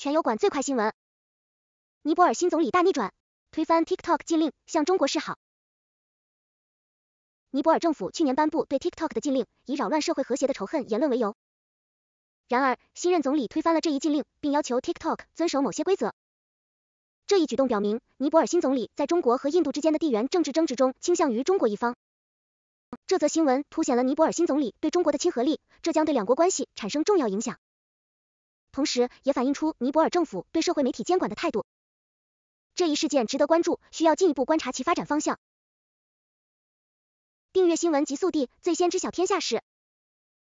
全油管最快新闻：尼泊尔新总理大逆转，推翻 TikTok 禁令，向中国示好。尼泊尔政府去年颁布对 TikTok 的禁令，以扰乱社会和谐的仇恨言论为由。然而，新任总理推翻了这一禁令，并要求 TikTok 遵守某些规则。这一举动表明，尼泊尔新总理在中国和印度之间的地缘政治争执中倾向于中国一方。这则新闻凸显了尼泊尔新总理对中国的亲和力，这将对两国关系产生重要影响。同时，也反映出尼泊尔政府对社会媒体监管的态度。这一事件值得关注，需要进一步观察其发展方向。订阅新闻极速递，最先知晓天下事。